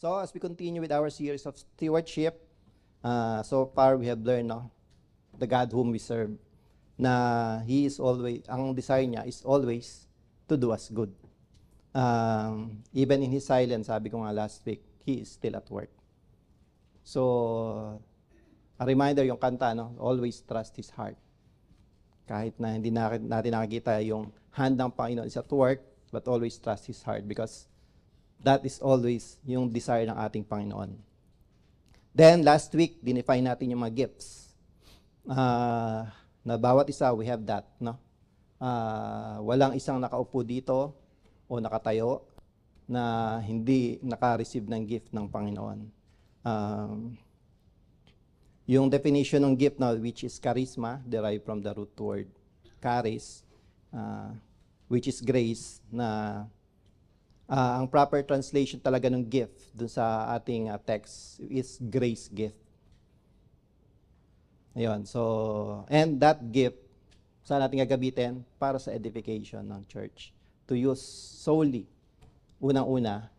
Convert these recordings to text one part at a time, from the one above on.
So as we continue with our series of stewardship, uh, so far we have learned no, the God whom we serve na He is always, ang desire niya is always to do us good. Um, even in His silence, sabi ko nga last week, He is still at work. So, a reminder yung kanta, no? always trust His heart. Kahit na hindi natin nakikita yung hand ng Panginoon is at work, but always trust His heart because That is always yung desire ng ating Panginoon. Then, last week, dinefine natin yung mga gifts. Uh, na bawat isa, we have that. No? Uh, walang isang nakaupo dito o nakatayo na hindi naka-receive ng gift ng Panginoon. Um, yung definition ng gift now, which is charisma, derived from the root word charis, uh, which is grace, na uh, ang proper translation talaga ng gift dun sa ating uh, text is grace gift. Ayun, so, and that gift, saan natin gagamitin? Para sa edification ng church. To use solely, unang-una,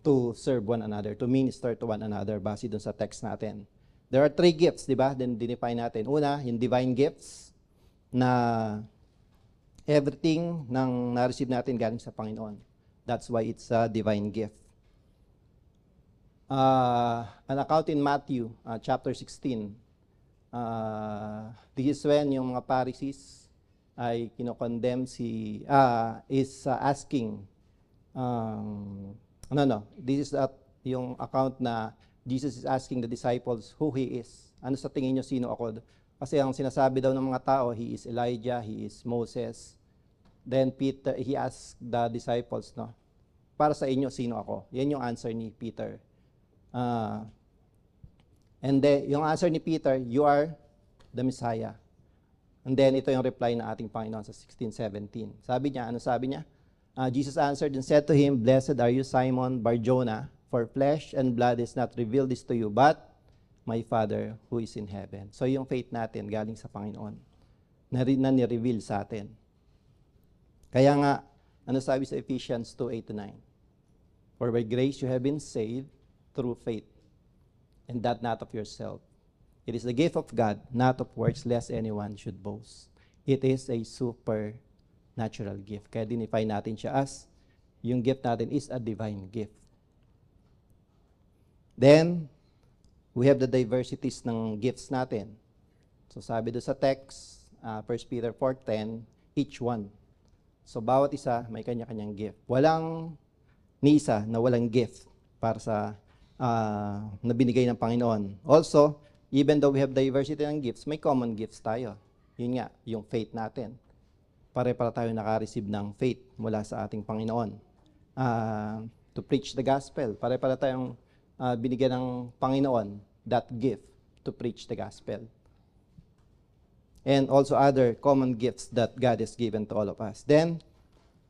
to serve one another, to minister to one another, base dun sa text natin. There are three gifts, di ba? Then define natin. Una, yung divine gifts na everything nang na-receive natin galing sa Panginoon. That's why it's a divine gift. Uh, an account in Matthew uh, chapter 16. Uh, this is when yung mga Pharisees ay kinokondemn si, uh, is uh, asking, um, no, no, this is at yung account na Jesus is asking the disciples who He is. Ano sa tingin nyo sino ako? Kasi ang sinasabi daw ng mga tao, He is Elijah, He is Moses, Then Peter, he asked the disciples, no? Para sa inyo, sino ako? Yan yung answer ni Peter. Uh, and then, yung answer ni Peter, you are the Messiah. And then, ito yung reply ng ating Panginoon sa 16.17. Sabi niya, ano sabi niya? Uh, Jesus answered and said to him, Blessed are you, Simon Barjona, for flesh and blood is not revealed this to you, but my Father who is in heaven. So yung faith natin galing sa Panginoon na, na nireveal sa atin. Kaya nga, ano sabi sa Ephesians 28 9? For by grace you have been saved through faith, and that not of yourself. It is the gift of God, not of works, lest anyone should boast. It is a supernatural gift. Kaya dinify natin siya as, yung gift natin is a divine gift. Then, we have the diversities ng gifts natin. So sabi do sa text, uh, 1 Peter 4.10, each one So bawat isa may kanya-kanyang gift. Walang ni isa na walang gift para sa uh, na binigay ng Panginoon. Also, even though we have diversity ng gifts, may common gifts tayo. Yun nga, yung faith natin. Pare para tayo nakareceive ng faith mula sa ating Panginoon. Uh, to preach the gospel. Pare para tayong uh, binigyan ng Panginoon that gift to preach the gospel and also other common gifts that God has given to all of us. Then,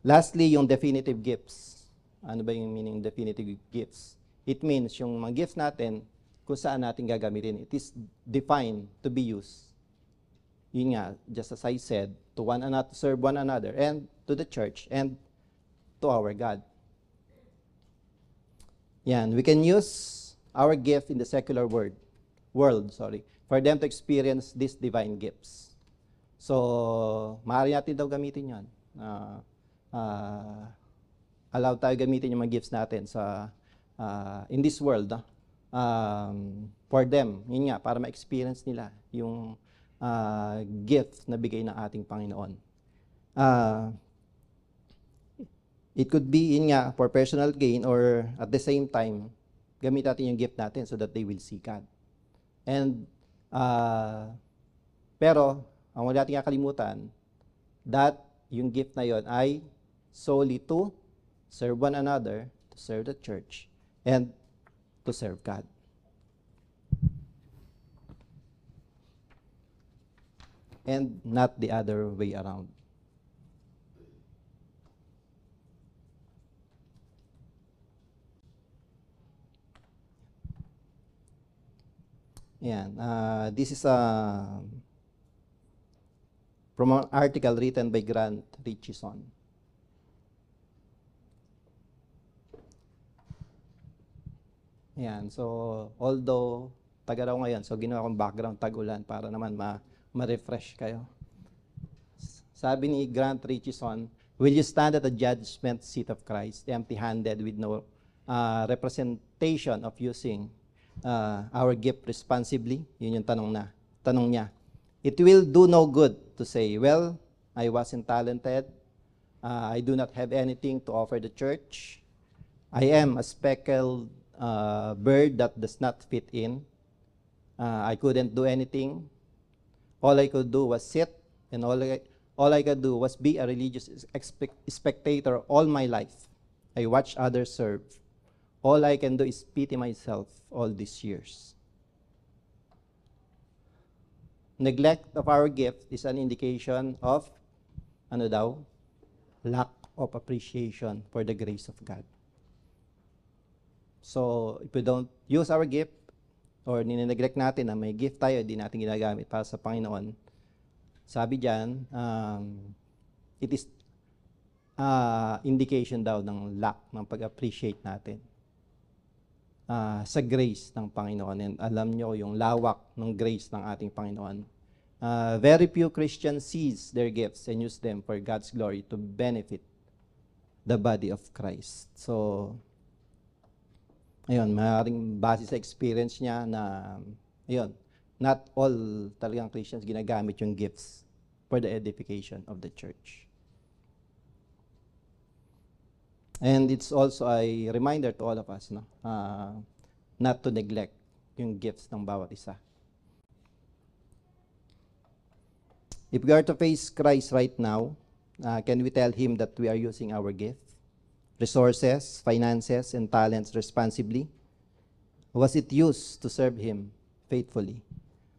lastly, yung definitive gifts. Ano ba yung meaning definitive gifts? It means yung mga gifts natin, kung saan natin gagamitin. It is defined to be used. Yun nga, just as I said, to one another, serve one another, and to the church, and to our God. Yan, we can use our gift in the secular world, world, sorry, for them to experience these divine gifts. So, maaari natin daw gamitin yon. Uh, ah, uh, ah, allow tayo gamitin yung mga gifts natin sa uh, in this world uh, um, for them. Yun nga, para ma-experience nila yung uh, gift na bigay ng ating Panginoon. Uh, it could be, yun nga, for personal gain or at the same time, gamit natin yung gift natin so that they will see God. And, uh, pero, ang wala natin kakalimutan, that yung gift na yon ay solely to serve one another, to serve the church, and to serve God. And not the other way around. Yeah, Uh, this is a ah, from an article written by Grant Richison. Yan, so although taga raw ngayon, so ginawa kong background tagulan para naman ma ma-refresh kayo. Sabi ni Grant Richison, Will you stand at the judgment seat of Christ, empty-handed with no uh, representation of using uh, our gift responsibly? Yun yung tanong na, tanong niya. It will do no good to say, well, I wasn't talented. Uh, I do not have anything to offer the church. I am a speckled uh, bird that does not fit in. Uh, I couldn't do anything. All I could do was sit, and all I, all I could do was be a religious spectator all my life. I watched others serve. All I can do is pity myself all these years. neglect of our gift is an indication of, ano daw? Lack of appreciation for the grace of God. So, if we don't use our gift, or nineneglect natin na may gift tayo, di natin ginagamit para sa Panginoon, sabi dyan, um, it is uh, indication daw ng lack ng pag-appreciate natin uh, sa grace ng Panginoon. And alam nyo yung lawak ng grace ng ating Panginoon. Uh, very few Christians seize their gifts and use them for God's glory to benefit the body of Christ. So, ayun, maaaring base sa experience niya na, ayun, not all talagang Christians ginagamit yung gifts for the edification of the church. And it's also a reminder to all of us no? uh, not to neglect yung gifts ng bawat isa. If we are to face Christ right now, uh, can we tell Him that we are using our gifts, resources, finances, and talents responsibly? Was it used to serve Him faithfully?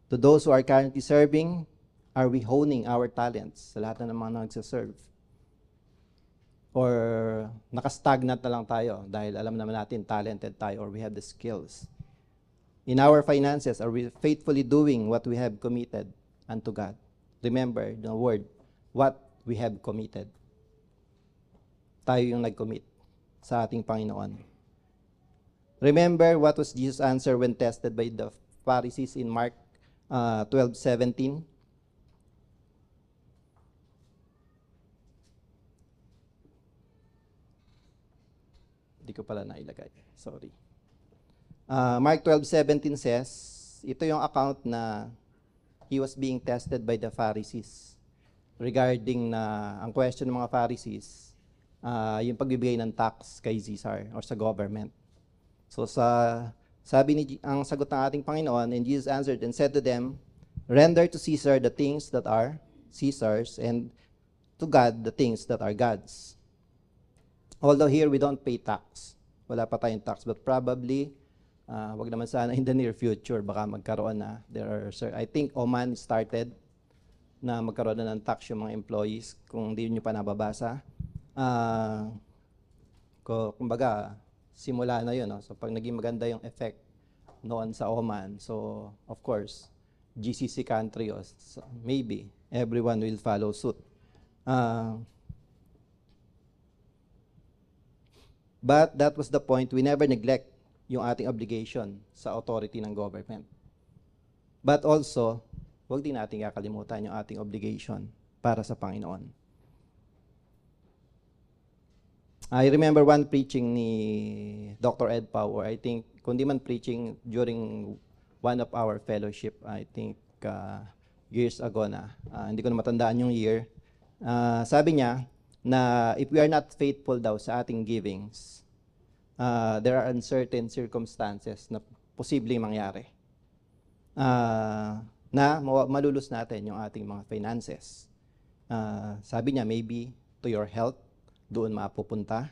To those who are currently serving, are we honing our talents sa lahat na ng mga nagsaserve? or nakastagnat na lang tayo dahil alam naman natin talented tayo or we have the skills. In our finances, are we faithfully doing what we have committed unto God? Remember the word, what we have committed. Tayo yung nag-commit sa ating Panginoon. Remember what was Jesus' answer when tested by the Pharisees in Mark uh, 12, 17? Di ko pala nailagay. Sorry. Uh, Mark 12:17 says, ito yung account na he was being tested by the Pharisees regarding na ang question ng mga Pharisees, uh, yung pagbibigay ng tax kay Caesar or sa government. So sa sabi ni ang sagot ng ating Panginoon, and Jesus answered and said to them, render to Caesar the things that are Caesar's and to God the things that are God's. Although here, we don't pay tax. Wala pa tayong tax, but probably, uh, wag naman sana in the near future, baka magkaroon na. There are, sir, I think Oman started na magkaroon na ng tax yung mga employees kung hindi nyo pa nababasa. Uh, kumbaga, simula na yun. No? So pag naging maganda yung effect noon sa Oman, so of course, GCC country, oh, so maybe everyone will follow suit. Uh, But that was the point, we never neglect yung ating obligation sa authority ng government. But also, huwag din natin kakalimutan yung ating obligation para sa Panginoon. I remember one preaching ni Dr. Ed Power. I think, kundi man preaching during one of our fellowship, I think uh, years ago na, uh, hindi ko na matandaan yung year, uh, sabi niya, na if we are not faithful daw sa ating givings, uh, there are uncertain circumstances na posibleng mangyari. Uh, na malulus natin yung ating mga finances. Uh, sabi niya, maybe to your health, doon mapupunta,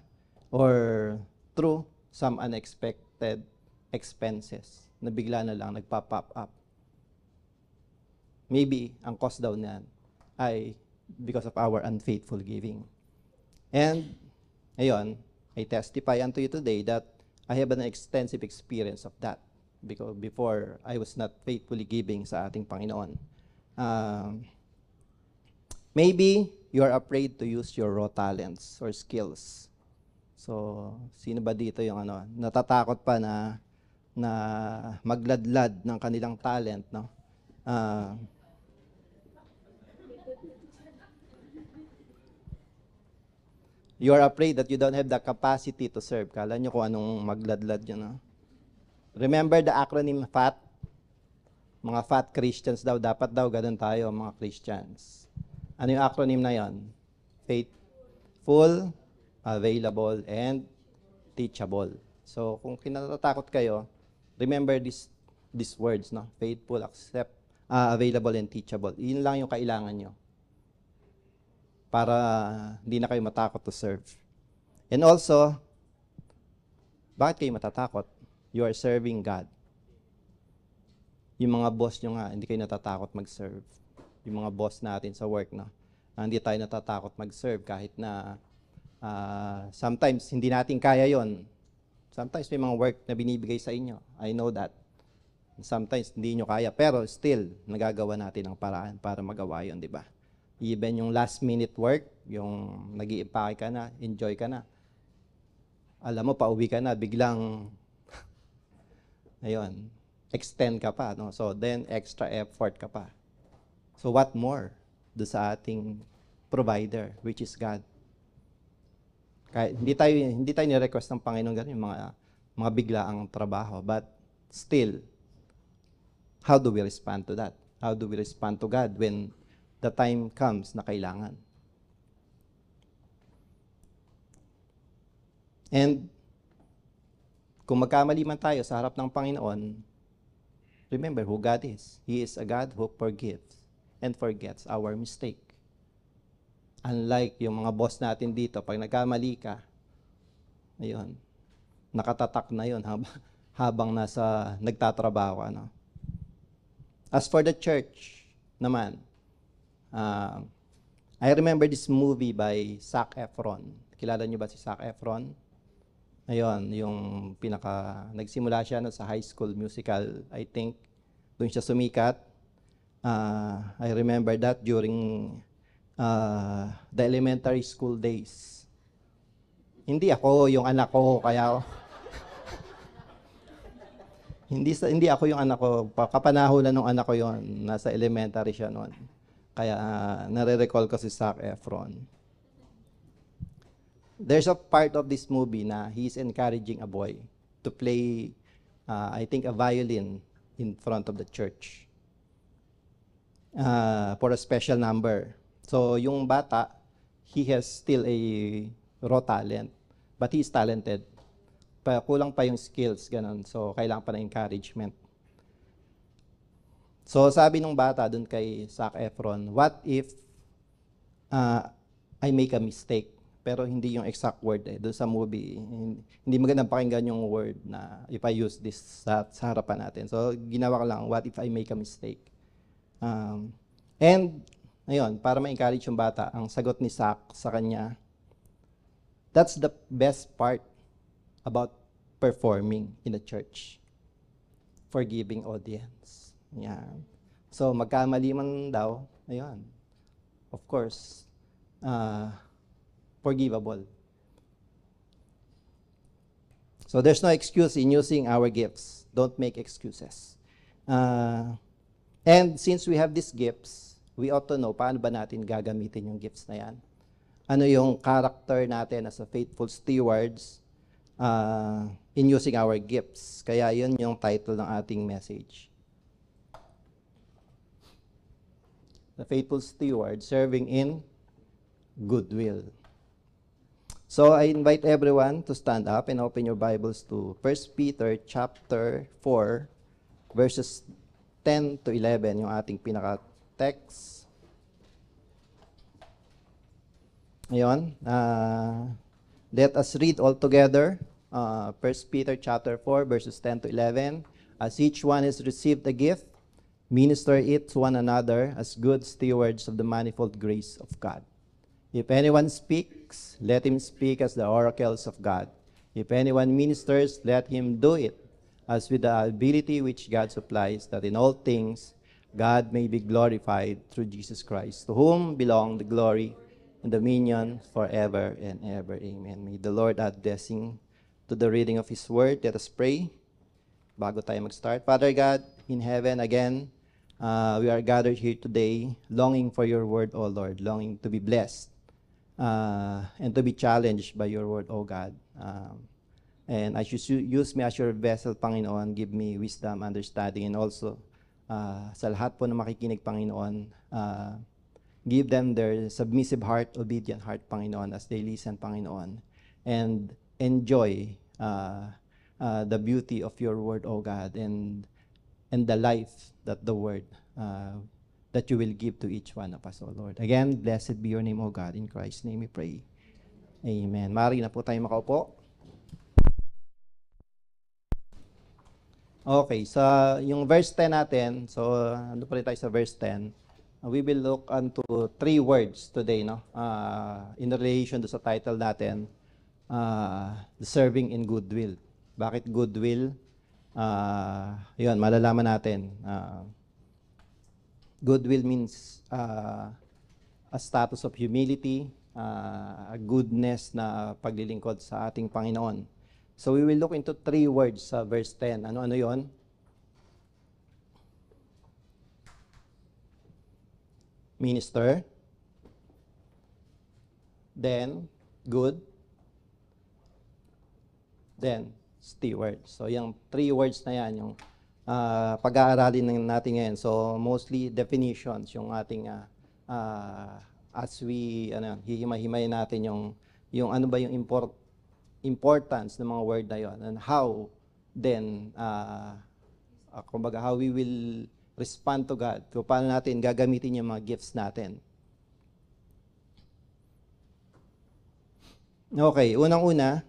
or through some unexpected expenses na bigla na lang nagpa-pop up. Maybe ang cost daw niyan ay because of our unfaithful giving. And, ayun, I testify unto you today that I have an extensive experience of that because before I was not faithfully giving sa ating Panginoon. Um, maybe you are afraid to use your raw talents or skills. So, sino ba dito yung ano, natatakot pa na na magladlad ng kanilang talent, no? Uh, You are afraid that you don't have the capacity to serve. Kala nyo kung anong magladlad yun. No? Remember the acronym FAT? Mga fat Christians daw. Dapat daw ganun tayo, mga Christians. Ano yung acronym na yon? Faithful, available, and teachable. So, kung kinatatakot kayo, remember this, these words, no? Faithful, accept, uh, available, and teachable. Yun lang yung kailangan nyo para hindi na kayo matakot to serve. And also, bakit kayo matatakot? You are serving God. Yung mga boss nyo nga, hindi kayo natatakot mag-serve. Yung mga boss natin sa work, no? Na ah, hindi tayo natatakot mag-serve kahit na uh, sometimes hindi natin kaya yon. Sometimes may mga work na binibigay sa inyo. I know that. Sometimes hindi nyo kaya, pero still, nagagawa natin ang paraan para magawa yon, di ba? Even yung last minute work, yung nag iipake ka na, enjoy ka na. Alam mo, pauwi ka na, biglang, ayun, extend ka pa. No? So then, extra effort ka pa. So what more do sa ating provider, which is God? Kahit, hindi tayo hindi tayo ni-request ng Panginoon ganun yung mga mga biglaang trabaho, but still how do we respond to that? How do we respond to God when the time comes na kailangan. And kung magkamali man tayo sa harap ng Panginoon, remember who God is. He is a God who forgives and forgets our mistake. Unlike yung mga boss natin dito, pag nagkamali ka, ayun, nakatatak na yun habang, habang nasa nagtatrabaho. Ano? As for the church naman, Uh, I remember this movie by Zac Efron. Kilala niyo ba si Zac Efron? Ayun, yung pinaka, nagsimula siya no, sa high school musical, I think. Doon siya sumikat. Uh, I remember that during uh, the elementary school days. Hindi ako yung anak ko, kaya hindi sa, hindi ako yung anak ko. Kapanahon na nung anak ko yon, nasa elementary siya noon. Kaya uh, nare-recall ko si Zac Efron. There's a part of this movie na he's encouraging a boy to play, uh, I think, a violin in front of the church uh, for a special number. So yung bata, he has still a raw talent, but he's talented. Pa, kulang pa yung skills, ganun. So kailangan pa ng encouragement. So sabi nung bata doon kay Zac Efron, what if uh, I make a mistake? Pero hindi yung exact word eh. Doon sa movie, hindi magandang pakinggan yung word na if I use this sa, sa harapan natin. So ginawa ko lang, what if I make a mistake? Um, and, ayun, para ma-encourage yung bata, ang sagot ni Zac sa kanya, that's the best part about performing in a church. Forgiving audience. Yan. So, magkamali man daw, ayun. Of course, uh, forgivable. So, there's no excuse in using our gifts. Don't make excuses. Uh, and since we have these gifts, we ought to know paano ba natin gagamitin yung gifts na yan. Ano yung character natin as a faithful stewards uh, in using our gifts. Kaya yun yung title ng ating message. the faithful steward serving in goodwill. So I invite everyone to stand up and open your Bibles to 1 Peter chapter 4 verses 10 to 11 yung ating pinaka text. Ayon, uh, ah, let us read all together uh, ah, 1 Peter chapter 4 verses 10 to 11 as each one has received a gift Minister it to one another as good stewards of the manifold grace of God. If anyone speaks, let him speak as the oracles of God. If anyone ministers, let him do it as with the ability which God supplies, that in all things God may be glorified through Jesus Christ, to whom belong the glory and dominion forever and ever. Amen. May the Lord add blessing to the reading of His Word. Let us pray bago tayo mag-start. Father God, in heaven, again, Uh, we are gathered here today longing for your word, O Lord, longing to be blessed uh, and to be challenged by your word, O God. Um, and as you use me as your vessel, Panginoon, give me wisdom, understanding, and also uh, sa lahat po na makikinig, Panginoon, uh, give them their submissive heart, obedient heart, Panginoon, as they listen, Panginoon, and enjoy uh, uh, the beauty of your word, O God, and and the life that the word uh, that you will give to each one of us, O Lord. Again, blessed be your name, O God. In Christ's name we pray. Amen. Mari na po tayo makaupo. Okay, so yung verse 10 natin, so ano pa rin tayo sa verse 10, uh, we will look unto three words today, no? Uh, in relation to sa title natin, uh, the serving in goodwill. Bakit goodwill? uh, yun, malalaman natin. Uh, goodwill means uh, a status of humility, uh, a goodness na paglilingkod sa ating Panginoon. So we will look into three words sa verse 10. Ano-ano yon? Minister. Then, good. Then, steward. So yung three words na yan, yung uh, pag-aaralin natin ngayon. So mostly definitions yung ating uh, uh, as we ano hihimay natin yung yung ano ba yung import importance ng mga word na yon and how then uh, uh, kumbaga how we will respond to God kung paano natin gagamitin yung mga gifts natin. Okay, unang-una,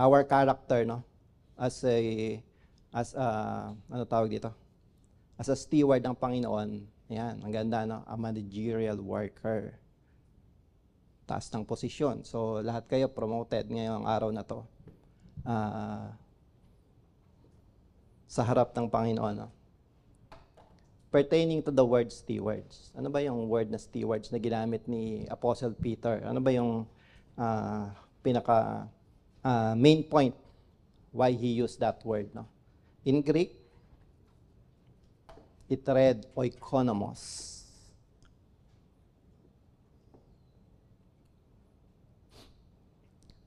our character no as a as a ano tawag dito as a steward ng Panginoon ayan ang ganda no a managerial worker taas ng posisyon so lahat kayo promoted ngayong araw na to uh, sa harap ng Panginoon no? pertaining to the word stewards ano ba yung word na stewards na ginamit ni Apostle Peter ano ba yung uh, pinaka uh, main point why he used that word. No? In Greek, it read oikonomos.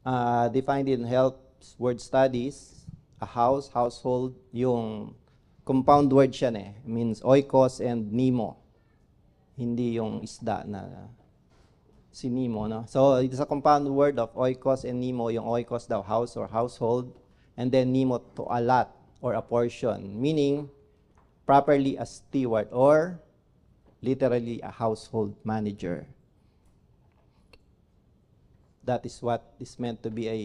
Uh, defined in Help's word studies, a house, household, yung compound word siya eh. means oikos and nemo. Hindi yung isda na si Nemo. No? So it's a compound word of oikos and Nemo. Yung oikos daw, house or household. And then Nemo to a lot or a portion. Meaning, properly a steward or literally a household manager. That is what is meant to be a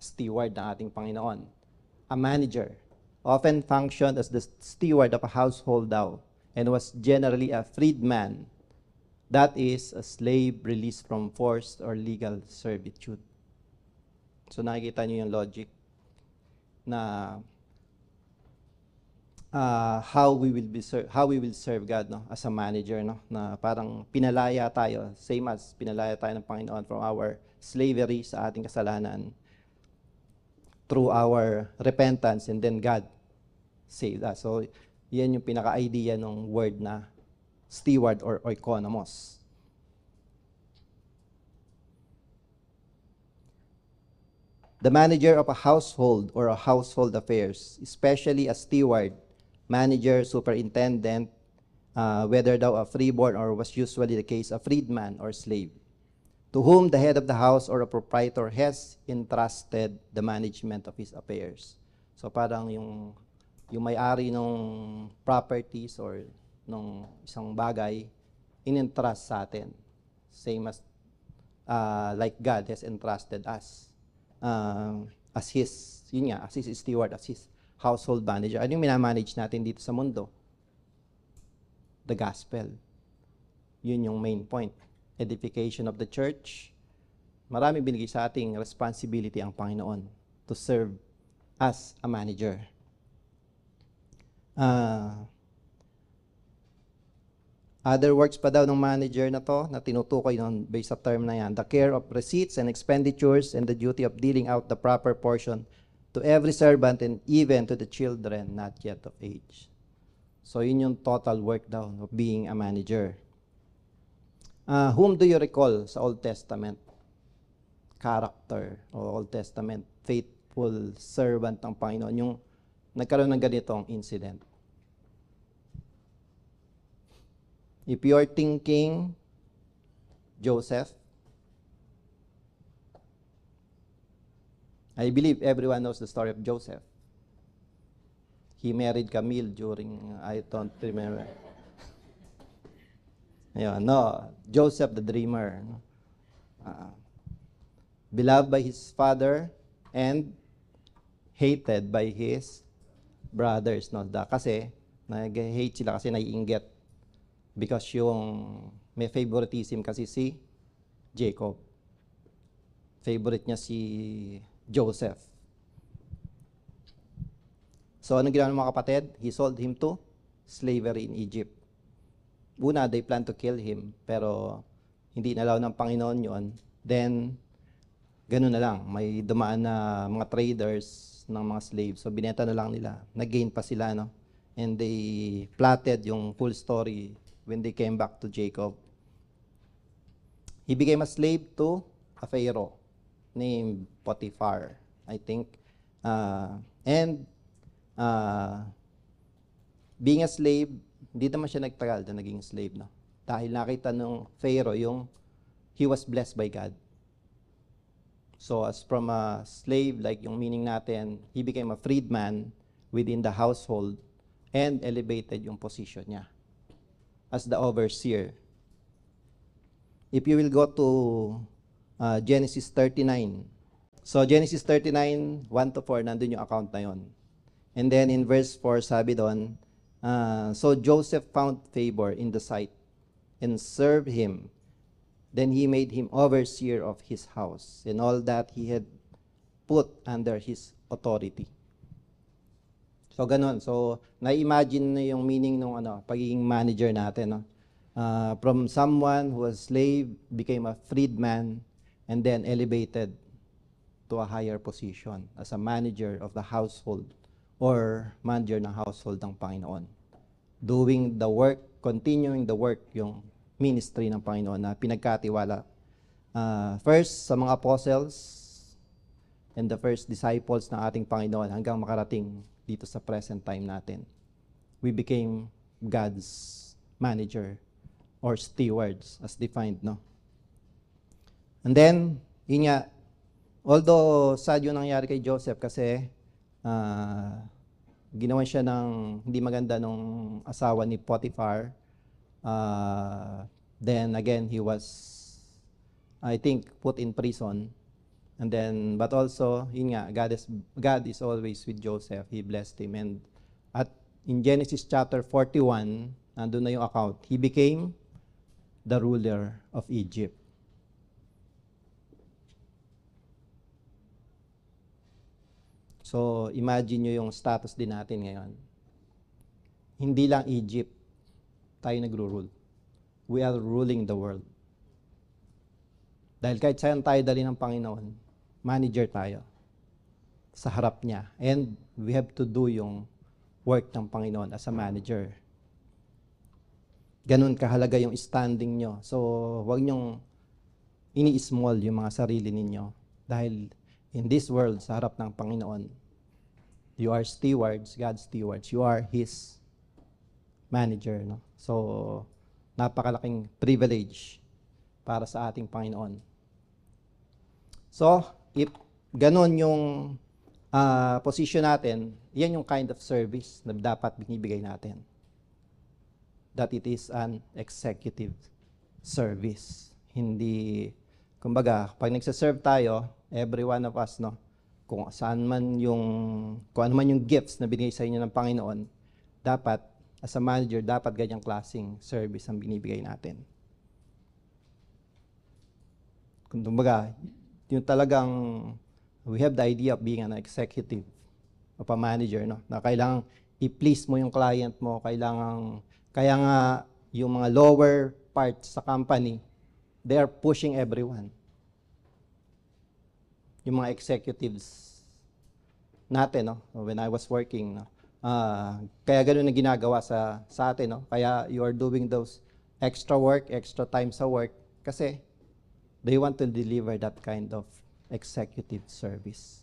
steward ng ating Panginoon. A manager often functioned as the steward of a household daw and was generally a freedman That is a slave released from forced or legal servitude. So nakikita niyo yung logic na uh, how we will be ser- how we will serve God no as a manager no na parang pinalaya tayo same as pinalaya tayo ng Panginoon from our slavery sa ating kasalanan through our repentance and then God saved us. So yan yung pinaka-idea ng word na steward or oikonomos. The manager of a household or a household affairs, especially a steward, manager, superintendent, uh, whether thou a freeborn or was usually the case, a freedman or slave, to whom the head of the house or a proprietor has entrusted the management of his affairs. So parang yung, yung may-ari ng properties or ng isang bagay inentrust sa atin. Same as uh, like God has entrusted us uh, as His, yun nga, as His steward, as His household manager. Ano yung minamanage natin dito sa mundo? The gospel. Yun yung main point. Edification of the church. Marami binigay sa ating responsibility ang Panginoon to serve as a manager. Uh, Other works pa daw ng manager na to na tinutukoy ng based sa term na yan. The care of receipts and expenditures and the duty of dealing out the proper portion to every servant and even to the children not yet of age. So yun yung total work daw of being a manager. Uh, whom do you recall sa Old Testament? Character o Old Testament, faithful servant ng Panginoon. Yung nagkaroon ng ganitong incident. If you are thinking, Joseph, I believe everyone knows the story of Joseph. He married Camille during, I don't remember. yeah, no, Joseph the dreamer. Uh, beloved by his father and hated by his brothers. No? Da, kasi, nag-hate sila kasi naiinggit Because yung may favoritism kasi si Jacob. Favorite niya si Joseph. So ano ginawa ng mga kapatid? He sold him to slavery in Egypt. Una, they plan to kill him, pero hindi nalaw ng Panginoon yon. Then, ganun na lang. May dumaan na mga traders ng mga slaves. So, binenta na lang nila. Nag-gain pa sila, no? And they plotted yung full story when they came back to Jacob. He became a slave to a Pharaoh named Potiphar, I think. Uh, and uh, being a slave, hindi naman siya nagtagal na naging slave. No? Dahil nakita nung Pharaoh yung he was blessed by God. So as from a slave, like yung meaning natin, he became a freedman within the household and elevated yung position niya as the overseer. If you will go to uh, Genesis 39. So Genesis 39, 1 to 4, nandun yung account na yun. And then in verse 4, sabi doon, uh, So Joseph found favor in the sight and served him. Then he made him overseer of his house and all that he had put under his authority. So ganun. So na-imagine na yung meaning ng ano, pagiging manager natin, no? Uh, from someone who was slave became a freedman and then elevated to a higher position as a manager of the household or manager ng household ng Panginoon. Doing the work, continuing the work, yung ministry ng Panginoon na pinagkatiwala. Uh, first, sa mga apostles and the first disciples ng ating Panginoon hanggang makarating dito sa present time natin. We became God's manager or stewards as defined, no? And then, yun nga, although sad yung nangyari kay Joseph kasi uh, ah, ginawan siya ng hindi maganda nung asawa ni Potiphar. Uh, then again, he was, I think, put in prison. And then, but also, yun nga, God is, God is always with Joseph. He blessed him. And at in Genesis chapter 41, nandun na yung account. He became the ruler of Egypt. So, imagine nyo yung status din natin ngayon. Hindi lang Egypt, tayo nagro-rule. We are ruling the world. Dahil kahit saan tayo dali ng Panginoon, manager tayo sa harap niya. And we have to do yung work ng Panginoon as a manager. Ganun kahalaga yung standing nyo. So, wag nyong ini-small yung mga sarili ninyo. Dahil in this world, sa harap ng Panginoon, you are stewards, God's stewards. You are His manager. No? So, napakalaking privilege para sa ating Panginoon. So, if ganon yung uh, ah, position natin, yan yung kind of service na dapat binibigay natin. That it is an executive service. Hindi, kumbaga, pag nagsaserve tayo, every one of us, no, kung saan man yung, kung ano man yung gifts na binigay sa inyo ng Panginoon, dapat, as a manager, dapat ganyang klaseng service ang binibigay natin. Kung kumbaga, yung talagang we have the idea of being an executive of a manager, no? na kailangan i-please mo yung client mo, kailangan, kaya nga yung mga lower parts sa company, they are pushing everyone. Yung mga executives natin, no? when I was working, no? uh, kaya ganun na ginagawa sa, sa atin. No? Kaya you are doing those extra work, extra time sa work, kasi they want to deliver that kind of executive service.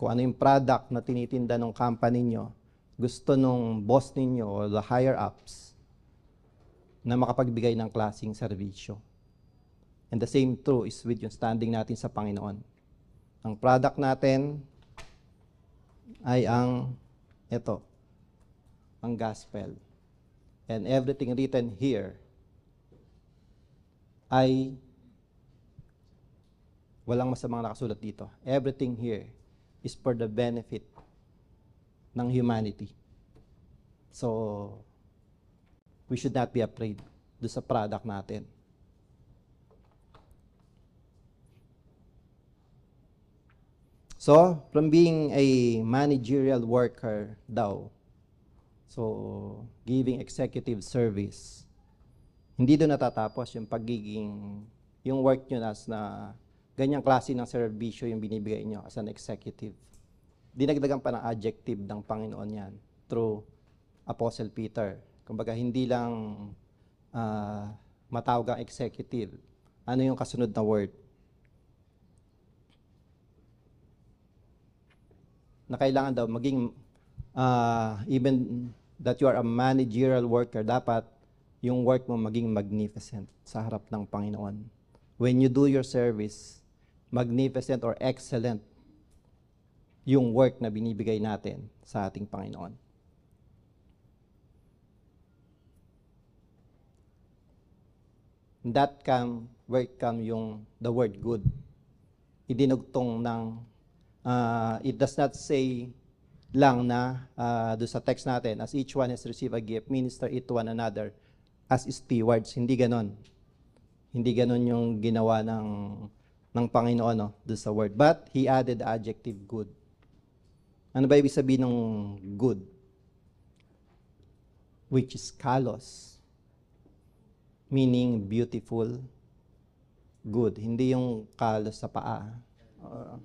Kung ano yung product na tinitinda ng company nyo, gusto nung boss ninyo or the higher-ups na makapagbigay ng klaseng serbisyo. And the same true is with yung standing natin sa Panginoon. Ang product natin ay ang ito, ang gospel. And everything written here ay walang masamang nakasulat dito. Everything here is for the benefit ng humanity. So, we should not be afraid do sa product natin. So, from being a managerial worker daw, so giving executive service, hindi doon natatapos yung pagiging, yung work nyo as na ganyang klase ng serbisyo yung binibigay nyo as an executive. Dinagdagan pa ng adjective ng Panginoon yan through Apostle Peter. Kumbaga, hindi lang uh, matawag ang executive. Ano yung kasunod na word? Na kailangan daw maging uh, even that you are a managerial worker, dapat yung work mo maging magnificent sa harap ng Panginoon. When you do your service, magnificent or excellent yung work na binibigay natin sa ating Panginoon. That come, work come yung the word good. Idinugtong ng, uh, it does not say lang na uh, do sa text natin, as each one has received a gift, minister it to one another as stewards. Hindi ganon. Hindi ganon yung ginawa ng, ng Panginoon no, do sa word. But he added the adjective good. Ano ba ibig sabihin ng good? Which is kalos. Meaning beautiful, good. Hindi yung kalos sa paa. Uh,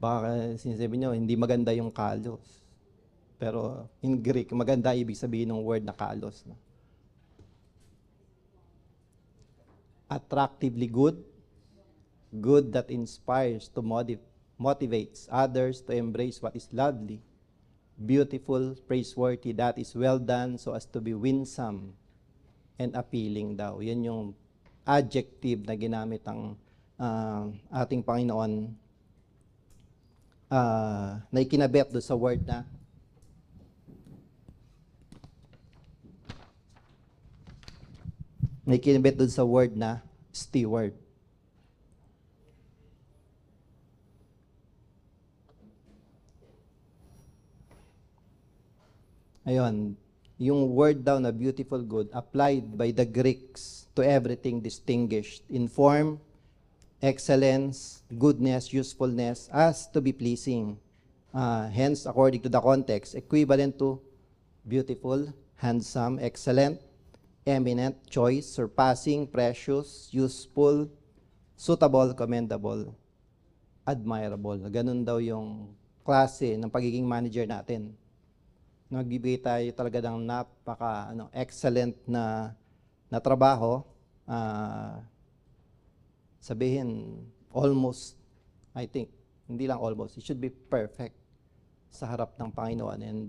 baka sinasabi nyo, hindi maganda yung kalos. Pero in Greek, maganda ibig sabihin ng word na kalos. No? Attractively good, good that inspires to motiv motivates others to embrace what is lovely, beautiful, praiseworthy, that is well done so as to be winsome and appealing daw. Yan yung adjective na ginamit ang uh, ating Panginoon uh, na ikinabit doon sa word na May kinibit doon sa word na steward. Ayon, yung word daw na beautiful good applied by the Greeks to everything distinguished in form, excellence, goodness, usefulness, as to be pleasing. Uh, hence, according to the context, equivalent to beautiful, handsome, excellent, eminent, choice, surpassing, precious, useful, suitable, commendable, admirable. Ganun daw yung klase ng pagiging manager natin. Nagbibigay tayo talaga ng napaka ano, excellent na, na trabaho. Uh, sabihin, almost, I think, hindi lang almost, it should be perfect sa harap ng Panginoon and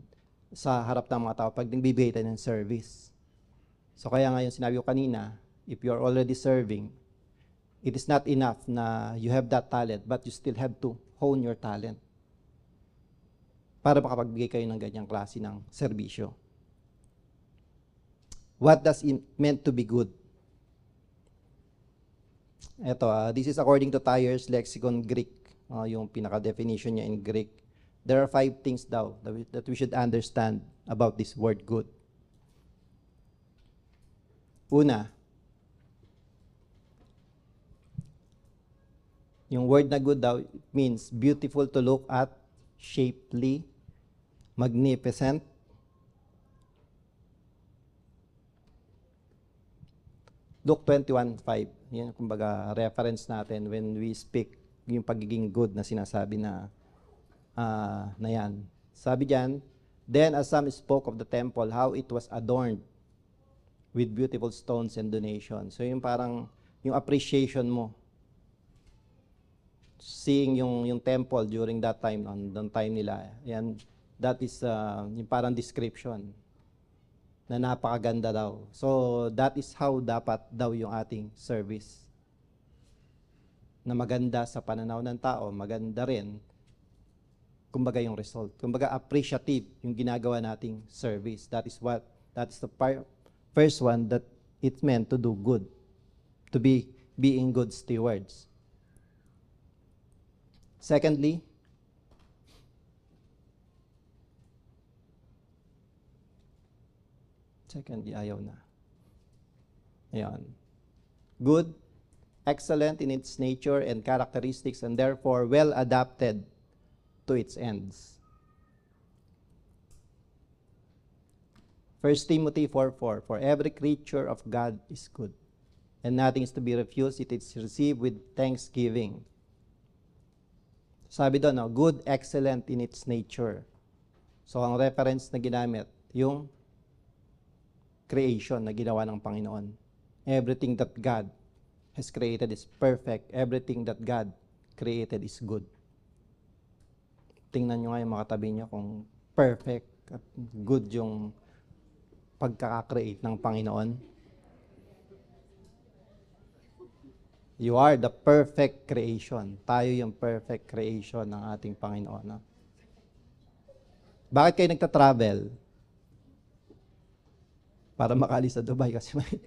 sa harap ng mga tao pag nagbibigay tayo ng service. So kaya ngayon sinabi ko kanina, if you are already serving, it is not enough na you have that talent, but you still have to hone your talent para makapagbigay kayo ng ganyang klase ng serbisyo. What does it meant to be good? Ito, uh, ah, this is according to Tyer's Lexicon Greek, uh, yung pinaka-definition niya in Greek. There are five things daw that we, that we should understand about this word good. Una, yung word na good daw means beautiful to look at, shapely, magnificent, Luke 21.5, yan kumbaga reference natin when we speak yung pagiging good na sinasabi na uh, na yan. Sabi diyan, Then as some spoke of the temple, how it was adorned with beautiful stones and donations. So yung parang yung appreciation mo seeing yung yung temple during that time on the time nila. Yan that is uh, yung parang description na napakaganda daw. So that is how dapat daw yung ating service. Na maganda sa pananaw ng tao, maganda rin kumbaga yung result. Kumbaga appreciative yung ginagawa nating service. That is what that is the First one, that it meant to do good, to be being good stewards. Secondly, secondly, ayaw na. Ayan. Good, excellent in its nature and characteristics, and therefore well adapted to its ends. 1 Timothy 4.4, For every creature of God is good, and nothing is to be refused, it is received with thanksgiving. Sabi doon, no, good, excellent in its nature. So, ang reference na ginamit, yung creation na ginawa ng Panginoon. Everything that God has created is perfect. Everything that God created is good. Tingnan nyo nga yung mga nyo kung perfect at good yung pagkakakreate ng Panginoon? You are the perfect creation. Tayo yung perfect creation ng ating Panginoon. No? Bakit kayo nagta-travel? Para makalis sa Dubai kasi may...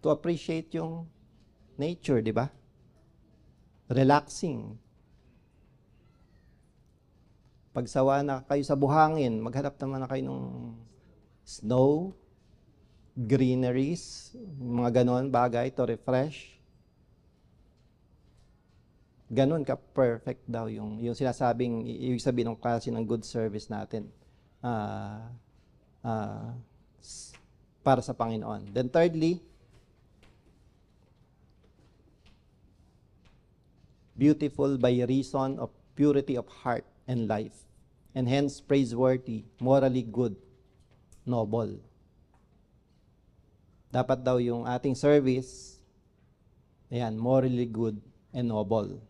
to appreciate yung nature, di ba? Relaxing. Pagsawa na kayo sa buhangin, maghanap naman na kayo ng snow, greeneries, mga ganon bagay to refresh. Ganon ka perfect daw yung, yung sinasabing, ibig sabihin ng klase ng good service natin uh, uh, para sa Panginoon. Then thirdly, beautiful by reason of purity of heart and life and hence praiseworthy, morally good, noble. Dapat daw yung ating service, ayan, morally good and noble.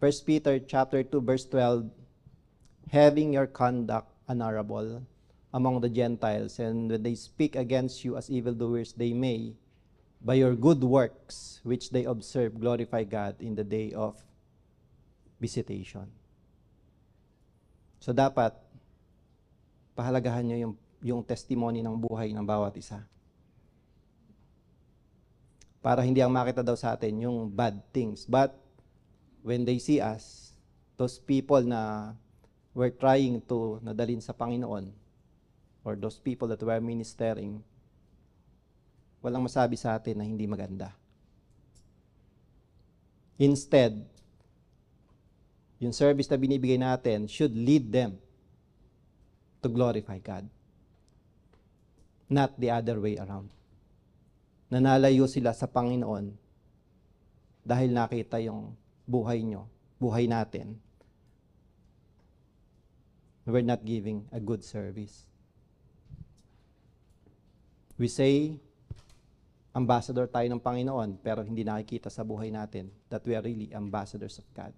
1 Peter chapter 2 verse 12, having your conduct honorable among the Gentiles, and when they speak against you as evildoers, they may, by your good works which they observe, glorify God in the day of visitation. So dapat, pahalagahan niyo yung, yung testimony ng buhay ng bawat isa. Para hindi ang makita daw sa atin yung bad things. But when they see us, those people na we're trying to nadalin sa Panginoon, or those people that we're ministering, walang masabi sa atin na hindi maganda. Instead, yung service na binibigay natin should lead them to glorify God. Not the other way around. Nanalayo sila sa Panginoon dahil nakita yung buhay nyo, buhay natin. We're not giving a good service. We say, ambassador tayo ng Panginoon, pero hindi nakikita sa buhay natin that we are really ambassadors of God.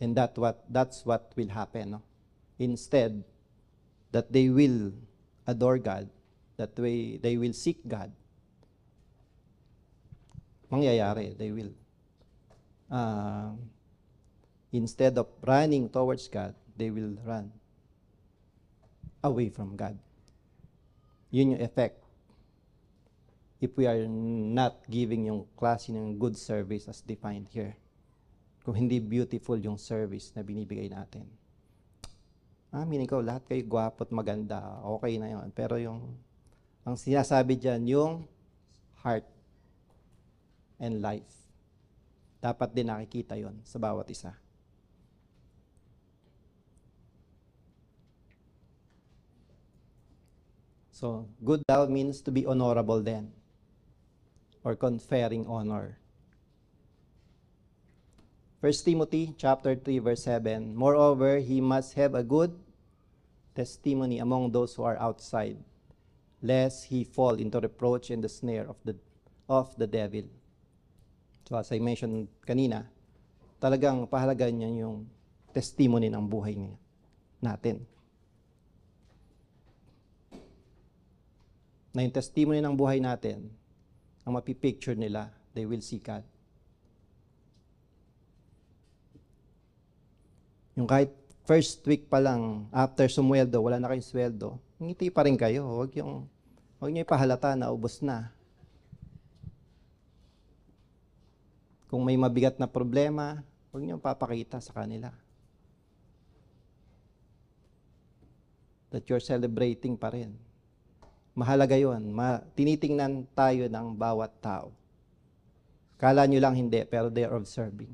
And that what, that's what will happen. No? Instead, that they will adore God, that way they will seek God, mangyayari, they will. Uh, instead of running towards God, they will run away from God. Yun yung effect. If we are not giving yung klase ng good service as defined here kung hindi beautiful yung service na binibigay natin. Ah, meaning ko, lahat kayo gwapo at maganda, okay na yun. Pero yung, ang sinasabi dyan, yung heart and life. Dapat din nakikita yon sa bawat isa. So, good thou means to be honorable then or conferring honor. 1 Timothy chapter 3 verse 7. Moreover, he must have a good testimony among those who are outside, lest he fall into reproach and the snare of the of the devil. So as I mentioned kanina, talagang pahalagan niya yung testimony ng buhay niya natin. Na yung testimony ng buhay natin, ang mapipicture nila, they will see God. Yung kahit first week pa lang, after sumweldo, wala na kayong sweldo, ngiti pa rin kayo. Huwag yung, huwag niyo ipahalata na ubos na. Kung may mabigat na problema, huwag niyo papakita sa kanila. That you're celebrating pa rin. Mahalaga yun. Ma- tinitingnan tayo ng bawat tao. Kala nyo lang hindi, pero they are observing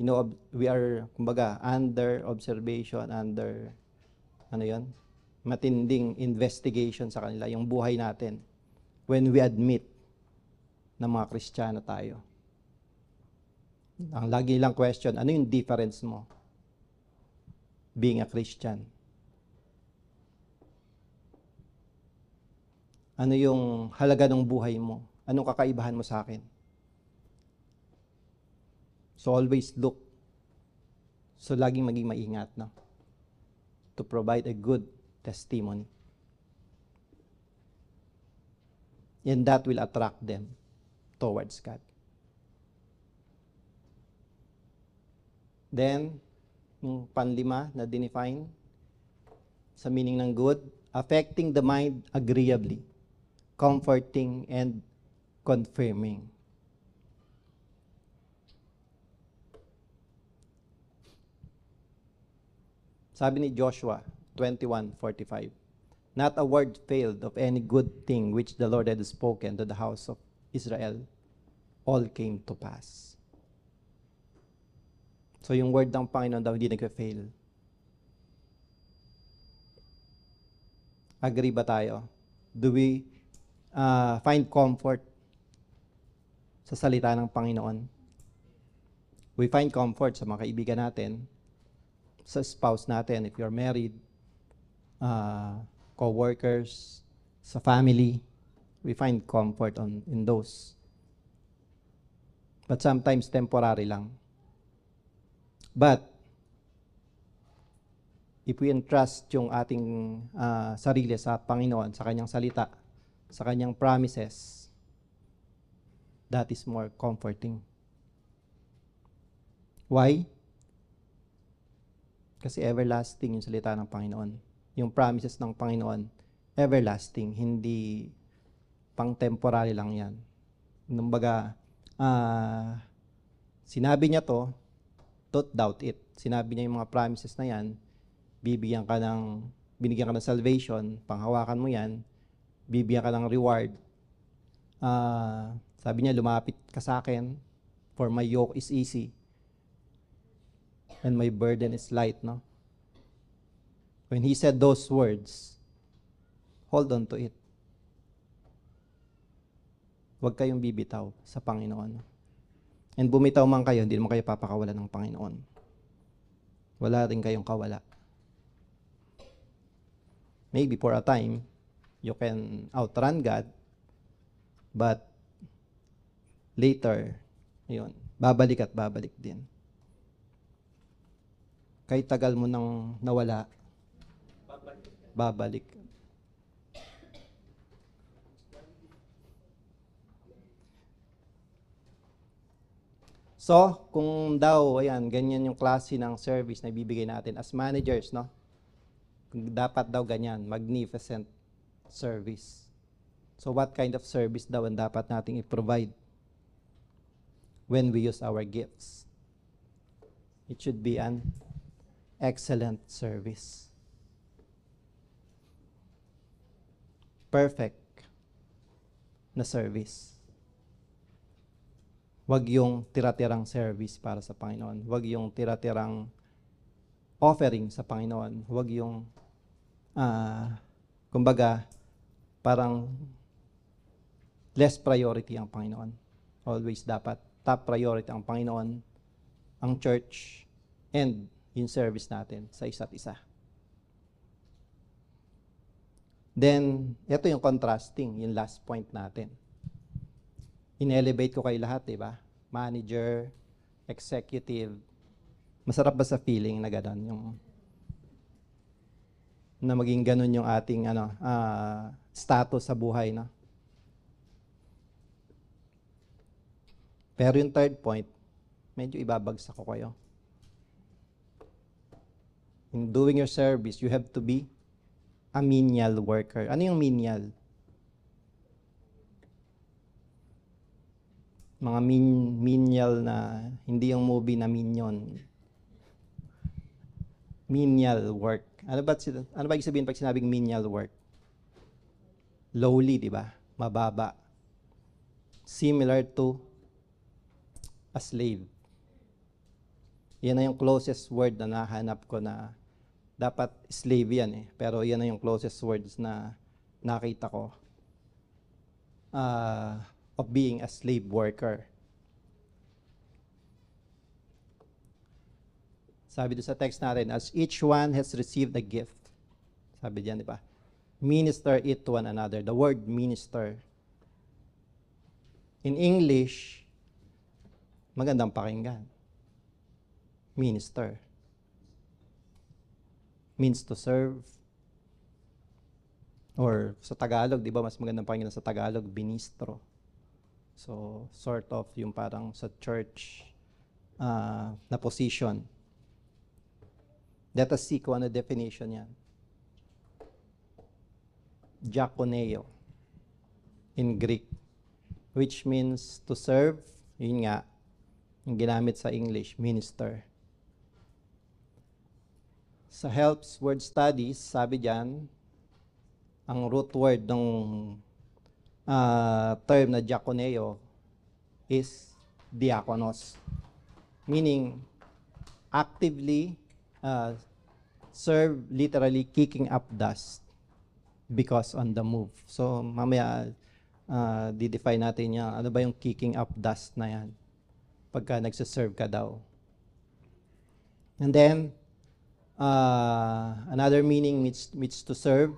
you know, we are, kumbaga, under observation, under, ano yon matinding investigation sa kanila, yung buhay natin. When we admit na mga Kristiyano tayo. Ang lagi lang question, ano yung difference mo being a Christian? Ano yung halaga ng buhay mo? Anong kakaibahan mo sa akin? So always look. So laging maging maingat, no? To provide a good testimony. And that will attract them towards God. Then, yung panlima na dinefine sa meaning ng good, affecting the mind agreeably, comforting and confirming. Sabi ni Joshua 21:45, Not a word failed of any good thing which the Lord had spoken to the house of Israel. All came to pass. So yung word ng Panginoon daw hindi nagpa-fail. Agree ba tayo? Do we uh, find comfort sa salita ng Panginoon? We find comfort sa mga kaibigan natin, sa spouse natin, if you're married, uh, co-workers, sa family, we find comfort on, in those. But sometimes temporary lang. But, if we entrust yung ating uh, sarili sa Panginoon, sa Kanyang salita, sa Kanyang promises, that is more comforting. Why? Kasi everlasting yung salita ng Panginoon. Yung promises ng Panginoon, everlasting, hindi pang-temporary lang yan. Numbaga, uh, ah, sinabi niya to, don't doubt it. Sinabi niya yung mga promises na yan, bibigyan ka ng, binigyan ka ng salvation, panghawakan mo yan, bibigyan ka ng reward. Uh, sabi niya, lumapit ka sa akin, for my yoke is easy and my burden is light, no? When he said those words, hold on to it. Huwag kayong bibitaw sa Panginoon. And bumitaw man kayo, hindi mo kayo papakawalan ng Panginoon. Wala rin kayong kawala. Maybe for a time, you can outrun God, but later, yun, babalik at babalik din kay tagal mo nang nawala, babalik. So, kung daw, ayan, ganyan yung klase ng service na ibibigay natin as managers, no? Dapat daw ganyan, magnificent service. So, what kind of service daw ang dapat nating i-provide when we use our gifts? It should be an excellent service. Perfect na service. Huwag yung tiratirang service para sa Panginoon. Huwag yung tiratirang offering sa Panginoon. Huwag yung, uh, kumbaga, parang less priority ang Panginoon. Always dapat top priority ang Panginoon, ang church, and in service natin sa isa't isa. Then, ito yung contrasting, yung last point natin. In-elevate ko kayo lahat, di ba? Manager, executive. Masarap ba sa feeling na gano'n yung na maging gano'n yung ating ano uh, status sa buhay na. No? Pero yung third point, medyo ibabagsak ko kayo in doing your service, you have to be a menial worker. Ano yung menial? Mga min menial na, hindi yung movie na minion. Menial work. Ano ba, ano ba sabihin pag sinabing menial work? Lowly, di ba? Mababa. Similar to a slave. Yan na yung closest word na nahanap ko na dapat slave yan eh. Pero yan na yung closest words na nakita ko uh, of being a slave worker. Sabi doon sa text natin, as each one has received a gift. Sabi diyan, di ba? Minister it to one another. The word minister. In English, magandang pakinggan. Minister. Minister means to serve. Or sa Tagalog, di ba, mas magandang pangalan sa Tagalog, binistro. So, sort of yung parang sa church uh, na position. Let us see kung ano definition yan. Diakoneo in Greek, which means to serve, yun nga, yung ginamit sa English, minister. Sa Helps Word Studies, sabi diyan, ang root word ng uh, term na diakoneo is diakonos. Meaning, actively uh, serve literally kicking up dust because on the move. So mamaya uh, di-define natin yan. Ano ba yung kicking up dust na yan? Pagka nagsaserve ka daw. And then, Uh, another meaning means, means to serve,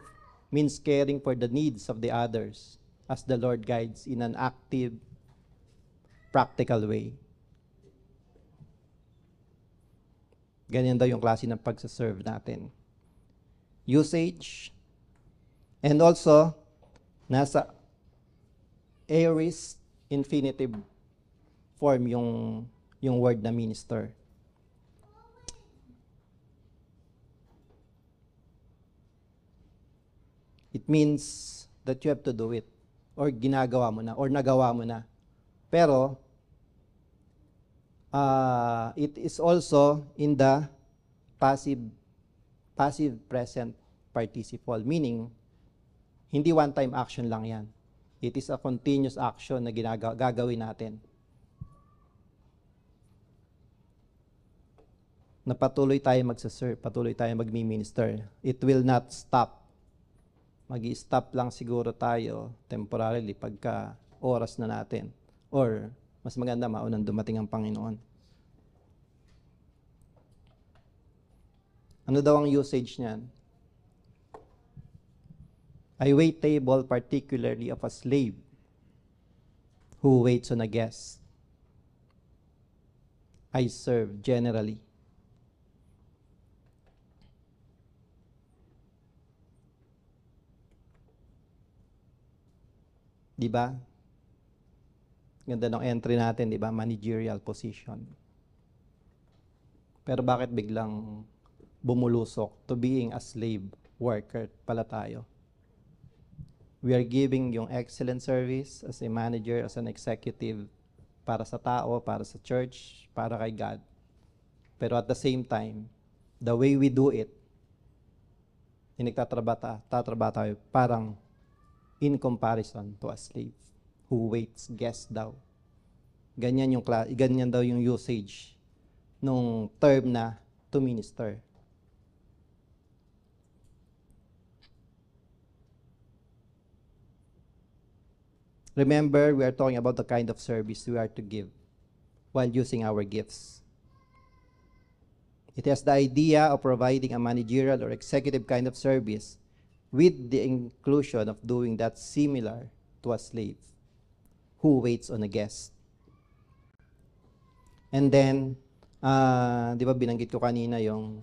means caring for the needs of the others as the Lord guides in an active, practical way. Ganyan daw yung klase ng pagsaserve natin. Usage. And also, nasa aorist infinitive form yung, yung word na minister. It means that you have to do it or ginagawa mo na or nagawa mo na. Pero uh, it is also in the passive passive present participle meaning hindi one time action lang 'yan. It is a continuous action na gagawin natin. Na Napatuloy tayo magsaserve, patuloy tayo magmi-minister. It will not stop mag stop lang siguro tayo temporarily pagka oras na natin. Or mas maganda maunang dumating ang Panginoon. Ano daw ang usage niyan? I wait table particularly of a slave who waits on a guest. I serve generally. Di ba? Ganda ng entry natin, di ba? Managerial position. Pero bakit biglang bumulusok to being a slave worker pala tayo? We are giving yung excellent service as a manager, as an executive, para sa tao, para sa church, para kay God. Pero at the same time, the way we do it, inigtatrabata tatrabata tayo, parang in comparison to a slave who waits guest daw. Ganyan, yung, ganyan daw yung usage nung term na to minister. Remember, we are talking about the kind of service we are to give while using our gifts. It has the idea of providing a managerial or executive kind of service with the inclusion of doing that similar to a slave who waits on a guest. And then, uh, di ba binanggit ko kanina yung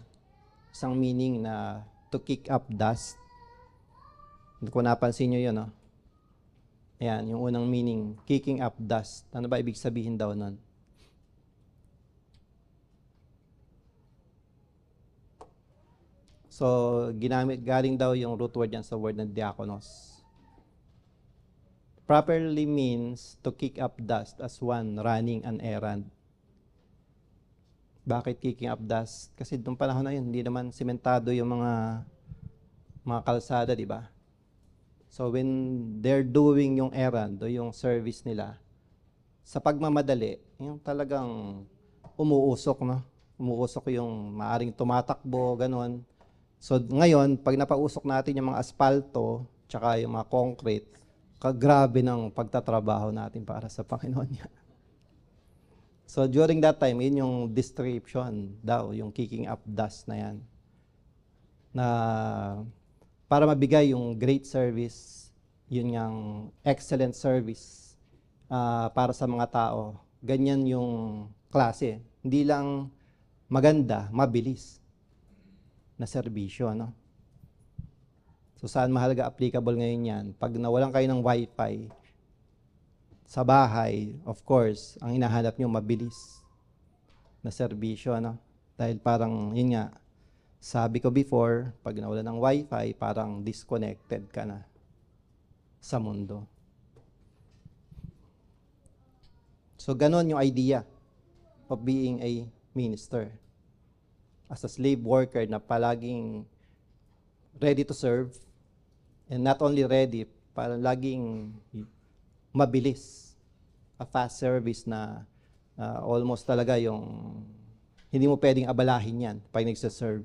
isang meaning na to kick up dust. Kung napansin nyo yun, no? Ayan, yung unang meaning, kicking up dust. Ano ba ibig sabihin daw nun? So, ginamit, galing daw yung root word yan sa word na diakonos. Properly means to kick up dust as one running an errand. Bakit kicking up dust? Kasi nung panahon na yun, hindi naman simentado yung mga mga kalsada, di ba? So when they're doing yung errand o yung service nila, sa pagmamadali, yung talagang umuusok, no? Umuusok yung maaring tumatakbo, ganun. So ngayon, pag napausok natin yung mga aspalto, tsaka yung mga concrete, kagrabe ng pagtatrabaho natin para sa Panginoon niya. So during that time, yun yung description daw, yung kicking up dust na yan. Na para mabigay yung great service, yun yung excellent service uh, para sa mga tao. Ganyan yung klase. Hindi lang maganda, mabilis na serbisyo. Ano? So saan mahalaga applicable ngayon yan? Pag nawalan kayo ng wifi sa bahay, of course, ang inahanap nyo mabilis na serbisyo. Ano? Dahil parang, yun nga, sabi ko before, pag nawalan ng wifi, parang disconnected ka na sa mundo. So, ganon yung idea of being a minister as a slave worker na palaging ready to serve and not only ready, palaging mabilis. A fast service na uh, almost talaga yung hindi mo pwedeng abalahin yan pag nagsaserve.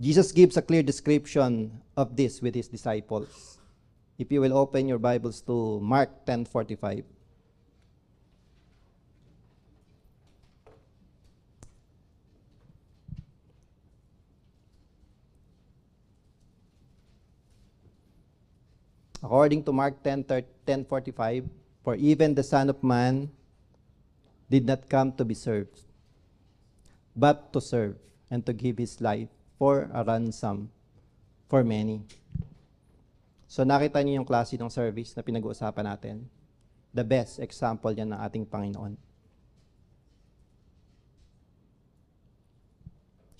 Jesus gives a clear description of this with his disciples. If you will open your Bibles to Mark 10:45. according to Mark 10, 10.45, For even the Son of Man did not come to be served, but to serve and to give His life for a ransom for many. So nakita niyo yung klase ng service na pinag-uusapan natin. The best example yan ng ating Panginoon.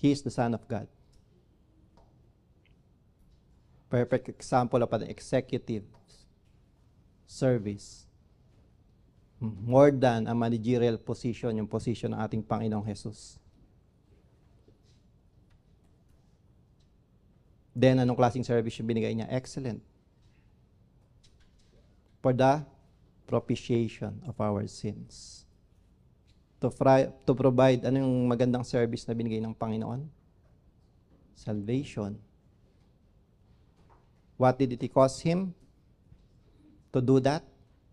He is the Son of God perfect example of an executive service more than a managerial position, yung position ng ating Panginoong Jesus. Then, anong klaseng service yung binigay niya? Excellent. For the propitiation of our sins. To, fry, to provide, ano yung magandang service na binigay ng Panginoon? Salvation What did it cost him to do that?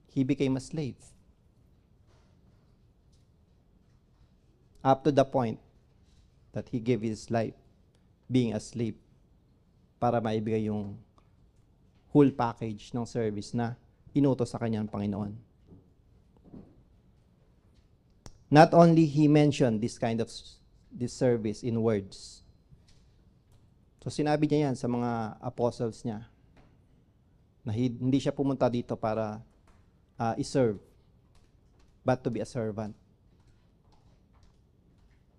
He became a slave. Up to the point that he gave his life being a slave para maibigay yung whole package ng service na inuto sa kanya ng Panginoon. Not only he mentioned this kind of this service in words. So sinabi niya yan sa mga apostles niya. Na hindi siya pumunta dito para uh, iserve, but to be a servant.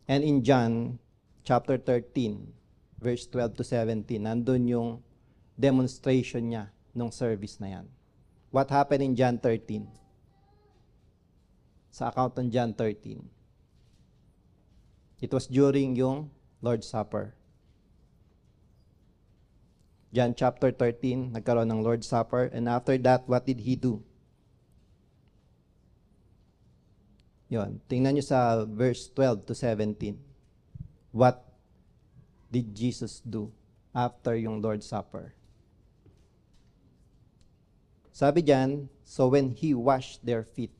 And in John chapter 13, verse 12 to 17, nandun yung demonstration niya ng service na yan. What happened in John 13? Sa account ng John 13. It was during yung Lord's Supper. John chapter 13, nagkaroon ng Lord's Supper. And after that, what did he do? Yun, tingnan nyo sa verse 12 to 17. What did Jesus do after yung Lord's Supper? Sabi dyan, so when he washed their feet,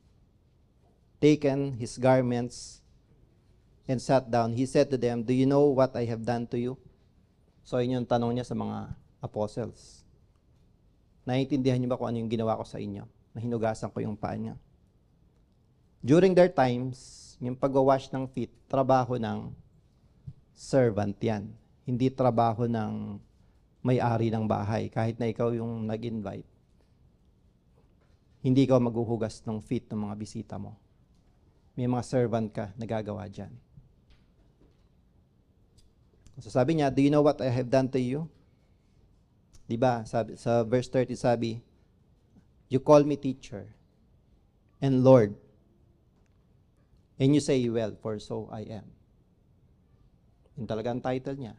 taken his garments, and sat down, he said to them, Do you know what I have done to you? So, yun yung tanong niya sa mga apostles. Naiintindihan niyo ba kung ano yung ginawa ko sa inyo? Nahinugasan ko yung paa niya. During their times, yung pagwawash ng feet, trabaho ng servant yan. Hindi trabaho ng may-ari ng bahay. Kahit na ikaw yung nag-invite, hindi ka maghuhugas ng feet ng mga bisita mo. May mga servant ka na gagawa dyan. So sabi niya, Do you know what I have done to you? 'Di ba? Sabi sa verse 30 sabi, "You call me teacher and Lord, and you say, well, for so I am." Yung talagang title niya.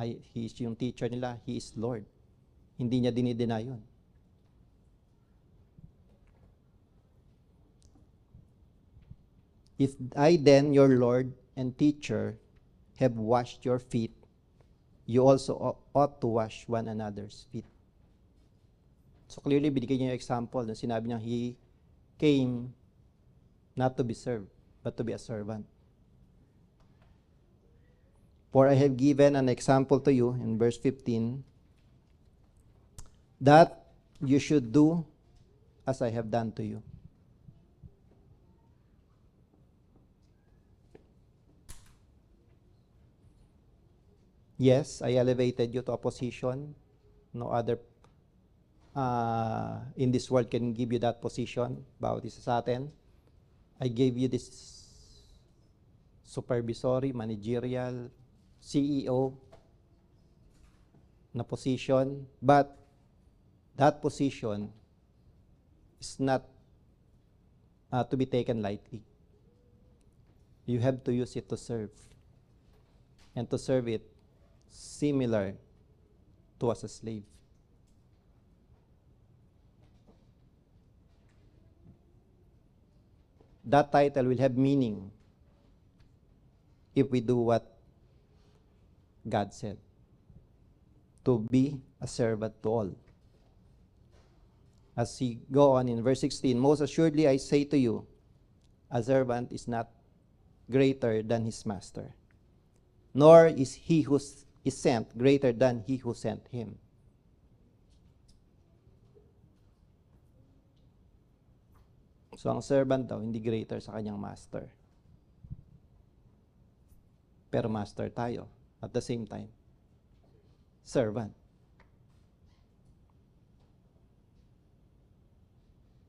I, he is yung teacher nila, he is Lord. Hindi niya dinidena yun. If I then, your Lord and teacher, have washed your feet, you also ought to wash one another's feet. So clearly, binigay niya yung example. No? Sinabi niya, He came not to be served, but to be a servant. For I have given an example to you, in verse 15, that you should do as I have done to you. Yes, I elevated you to a position. No other uh, in this world can give you that position. Bawat isa sa atin. I gave you this supervisory, managerial, CEO na position. But that position is not uh, to be taken lightly. You have to use it to serve. And to serve it similar to as a slave. That title will have meaning if we do what God said to be a servant to all. As he go on in verse 16, Most assuredly I say to you, a servant is not greater than his master, nor is he who is sent greater than he who sent him. So ang servant daw, hindi greater sa kanyang master. Pero master tayo. At the same time, servant.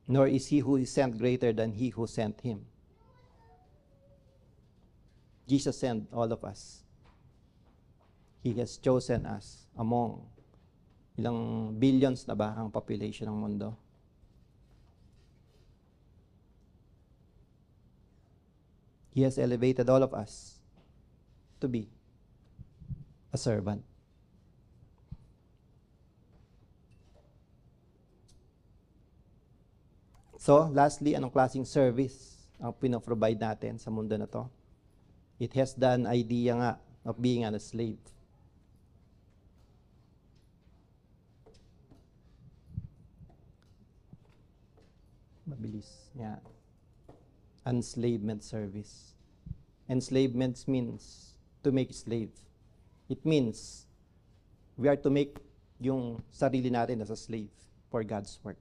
Nor is he who is sent greater than he who sent him. Jesus sent all of us He has chosen us among ilang billions na ba ang population ng mundo? He has elevated all of us to be a servant. So, lastly, anong klaseng service ang pinoprovide natin sa mundo na to? It has done idea nga of being a slave. Mabilis. Yeah. Enslavement service. Enslavement means to make slave. It means we are to make yung sarili natin as a slave for God's work.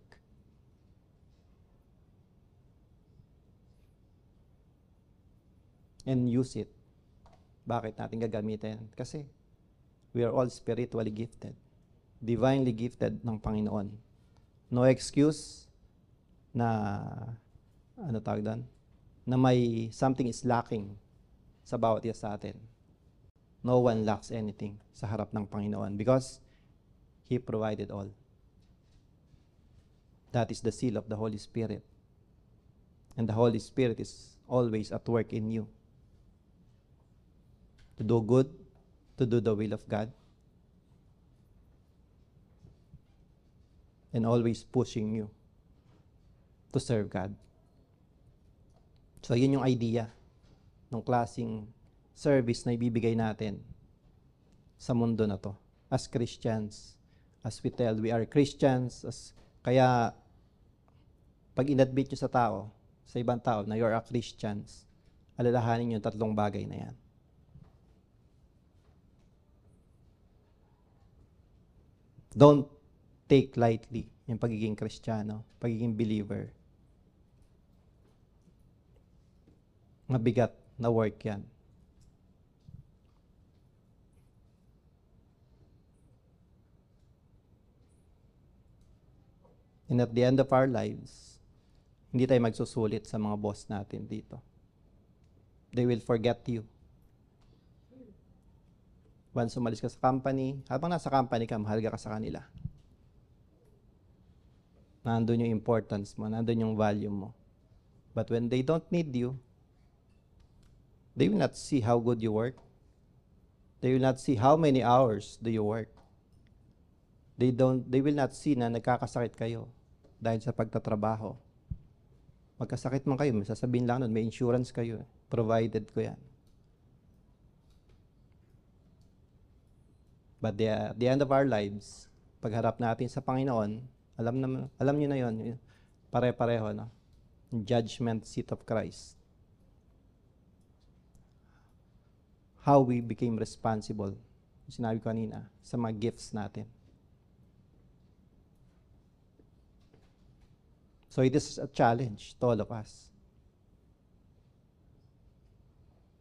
And use it. Bakit natin gagamitin? Kasi we are all spiritually gifted. Divinely gifted ng Panginoon. No excuse, na ano tawag doon? Na may something is lacking sa bawat isa sa atin. No one lacks anything sa harap ng Panginoon because He provided all. That is the seal of the Holy Spirit. And the Holy Spirit is always at work in you. To do good, to do the will of God, and always pushing you to serve God. So, yun yung idea ng klasing service na ibibigay natin sa mundo na to. As Christians, as we tell, we are Christians. As, kaya, pag inadmit nyo sa tao, sa ibang tao, na you are a Christians, alalahanin nyo yung tatlong bagay na yan. Don't take lightly yung pagiging Kristiyano, pagiging believer Mabigat na work yan. And at the end of our lives, hindi tayo magsusulit sa mga boss natin dito. They will forget you. Once umalis ka sa company, habang nasa company ka, mahalaga ka sa kanila. Nandun yung importance mo, nandun yung value mo. But when they don't need you, They will not see how good you work. They will not see how many hours do you work. They, don't, they will not see na nagkakasakit kayo dahil sa pagtatrabaho. Magkasakit man kayo, masasabihin lang nun, may insurance kayo. Provided ko yan. But the, at the end of our lives, pagharap natin sa Panginoon, alam na, alam niyo na 'yon, pare-pareho no. Judgment seat of Christ. how we became responsible, sinabi ko kanina, sa mga gifts natin. So it is a challenge to all of us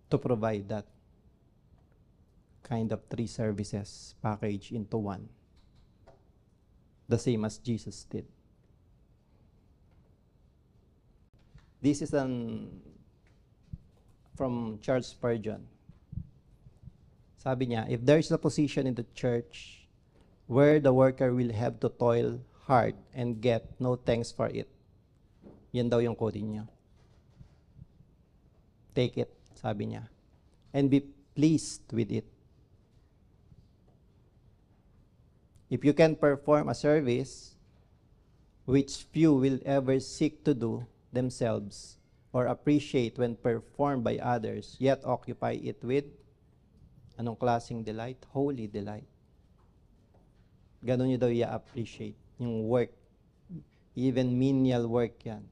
to provide that kind of three services package into one, the same as Jesus did. This is an um, from Charles Spurgeon. Sabi niya, if there is a position in the church where the worker will have to toil hard and get no thanks for it. Yan daw yung code niya. Take it, sabi niya. And be pleased with it. If you can perform a service which few will ever seek to do themselves or appreciate when performed by others, yet occupy it with Anong klaseng delight? Holy delight. Ganon niyo daw i-appreciate yung work. Even menial work yan.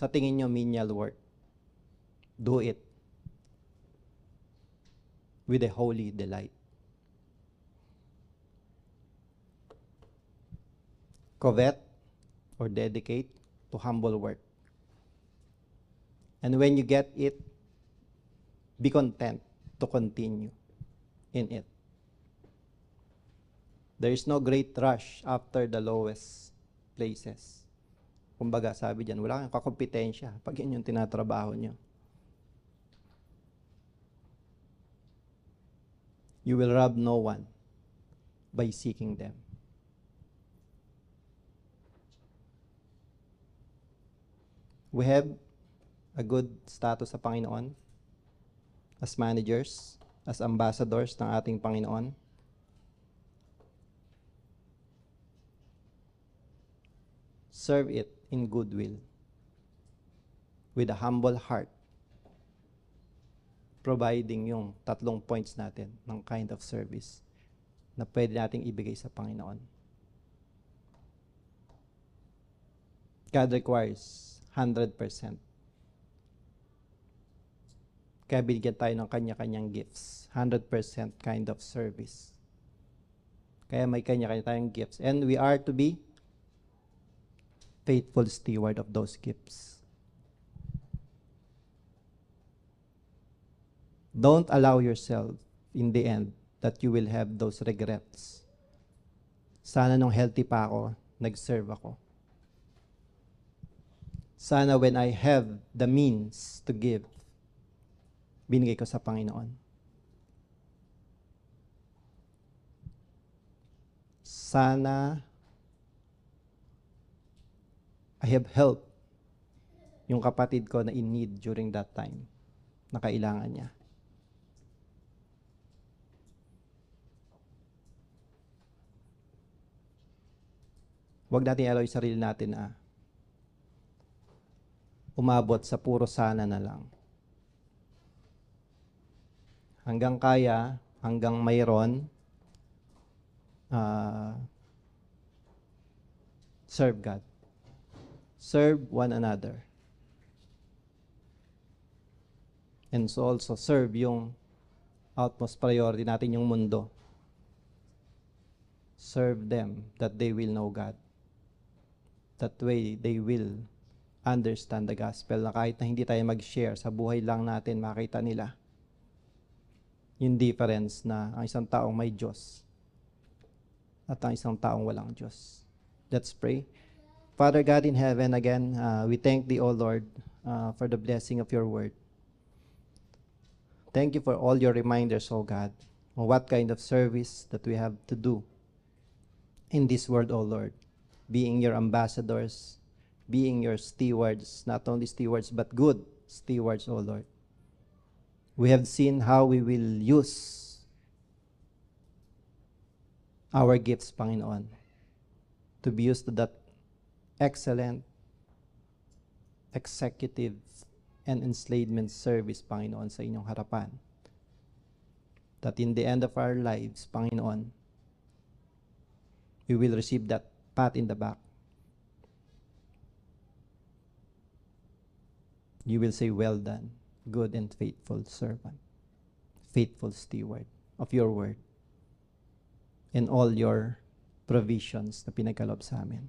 Sa tingin niyo, menial work. Do it with a holy delight. Covet or dedicate to humble work. And when you get it, be content to continue in it. There is no great rush after the lowest places. Kumbaga, sabi diyan, wala kang kakompetensya pag yun yung tinatrabaho nyo. You will rob no one by seeking them. We have a good status sa Panginoon as managers as ambassadors ng ating Panginoon. Serve it in goodwill, with a humble heart, providing yung tatlong points natin ng kind of service na pwede nating ibigay sa Panginoon. God requires 100% kaya binigyan tayo ng kanya-kanyang gifts. 100% kind of service. Kaya may kanya-kanya tayong gifts. And we are to be faithful steward of those gifts. Don't allow yourself in the end that you will have those regrets. Sana nung healthy pa ako, nag-serve ako. Sana when I have the means to give, binigay ko sa Panginoon. Sana I have helped yung kapatid ko na in need during that time na kailangan niya. Huwag natin alaw yung sarili natin na ah. umabot sa puro sana na lang hanggang kaya, hanggang mayroon, uh, serve God. Serve one another. And so also serve yung utmost priority natin, yung mundo. Serve them that they will know God. That way, they will understand the gospel na kahit na hindi tayo mag-share sa buhay lang natin, makita nila yung difference na ang isang taong may Diyos at ang isang taong walang Diyos. Let's pray. Father God in heaven, again, uh, we thank Thee, O Lord, uh, for the blessing of Your Word. Thank You for all Your reminders, O God, on what kind of service that we have to do in this world, O Lord, being Your ambassadors, being Your stewards, not only stewards, but good stewards, O Lord we have seen how we will use our gifts, Panginoon, to be used to that excellent executive and enslavement service, Panginoon, sa inyong harapan. That in the end of our lives, Panginoon, we will receive that pat in the back. You will say, well done good and faithful servant, faithful steward of your word and all your provisions na pinagkalob sa amin.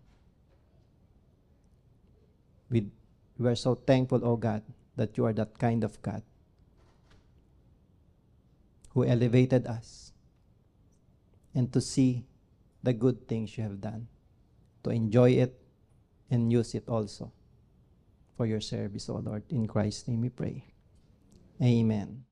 We, we are so thankful, O God, that you are that kind of God who elevated us and to see the good things you have done, to enjoy it and use it also for your service, O Lord. In Christ's name we pray. Amen